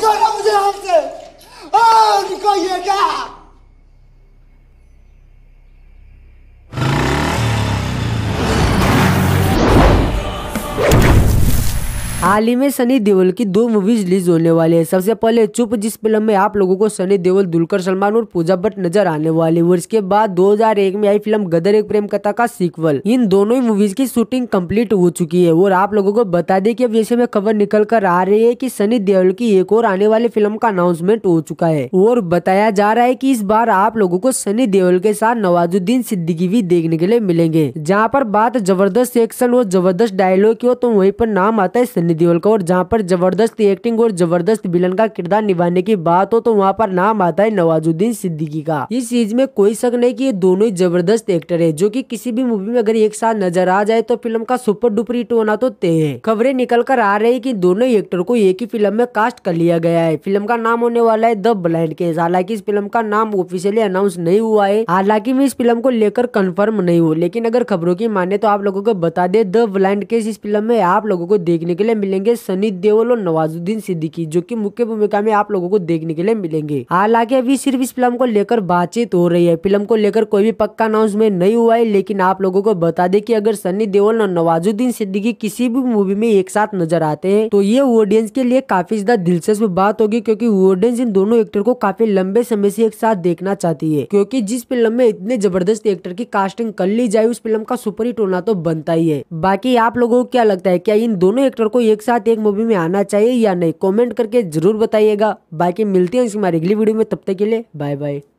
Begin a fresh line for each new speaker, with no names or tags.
Kız aramızı yaptı. Harika yeter. हाल ही में सनी देओल की दो मूवीज रिलीज होने वाली है सबसे पहले चुप जिस फिल्म में आप लोगों को सनी देओल दुलकर सलमान और पूजा भट्ट नजर आने वाली और इसके बाद 2001 में आई फिल्म गदर एक प्रेम कथा का सीक्वल इन दोनों ही मूवीज की शूटिंग कंप्लीट हो चुकी है और आप लोगों को बता दें कि अब जैसे में खबर निकल कर आ रही है की सनी देओल की एक और आने वाली फिल्म का अनाउंसमेंट हो चुका है और बताया जा रहा है की इस बार आप लोगों को सनी देओल के साथ नवाजुद्दीन सिद्दीकी भी देखने के लिए मिलेंगे जहाँ पर बात जबरदस्त एक्शन और जबरदस्त डायलॉग की हो तो वही पर नाम आता है सनी देओल का और जहाँ पर जबरदस्त एक्टिंग और जबरदस्त विलन का किरदार निभाने की बात हो तो वहाँ पर नाम आता है नवाजुद्दीन सिद्दीकी का इस चीज में कोई शक नहीं की ये दोनों ही जबरदस्त एक्टर है जो की कि किसी भी मूवी में अगर एक साथ नजर आ जाए तो फिल्म का सुपर डुपर हिट होना तो तय है खबरें निकल कर आ रही की दोनों एक्टर को एक ही फिल्म में कास्ट कर लिया गया है फिल्म का नाम होने वाला है द ब्लाइंड केस हालांकि इस फिल्म का नाम ऑफिशियली अनाउंस नहीं हुआ है हालांकि मैं इस फिल्म को लेकर कंफर्म नहीं हूँ लेकिन अगर खबरों की माने तो आप लोगों को बता दे द ब्लाइंड केस इस फिल्म में आप लोगों को देखने के लिए मिलेंगे सनी देओल और नवाजुद्दीन सिद्दीकी जो की मुख्य भूमिका में आप लोगों को देखने के लिए मिलेंगे हालांकि अभी सिर्फ इस फिल्म को लेकर बातचीत हो रही है फिल्म को लेकर कोई भी पक्का अनाउंसमेंट नहीं हुआ है लेकिन आप लोगों को बता दे की अगर सनी देओल और नवाजुद्दीन सिद्दीकी किसी भी मूवी में एक साथ नजर आते हैं तो ये ऑडियंस के लिए काफी ज्यादा दिलचस्प बात होगी क्योंकि ऑडियंस इन दोनों एक्टर को काफी लंबे समय से एक साथ देखना चाहती है क्योंकि जिस फिल्म में इतने जबरदस्त एक्टर की कास्टिंग कर ली जाए उस फिल्म का सुपर हिट होना तो बनता ही है बाकी आप लोगों को क्या लगता है क्या इन दोनों एक्टर को एक साथ एक मूवी में आना चाहिए या नहीं कमेंट करके जरूर बताइएगा बाकी मिलते हैं इसी हमारी अगली वीडियो में तब तक के लिए बाय बाय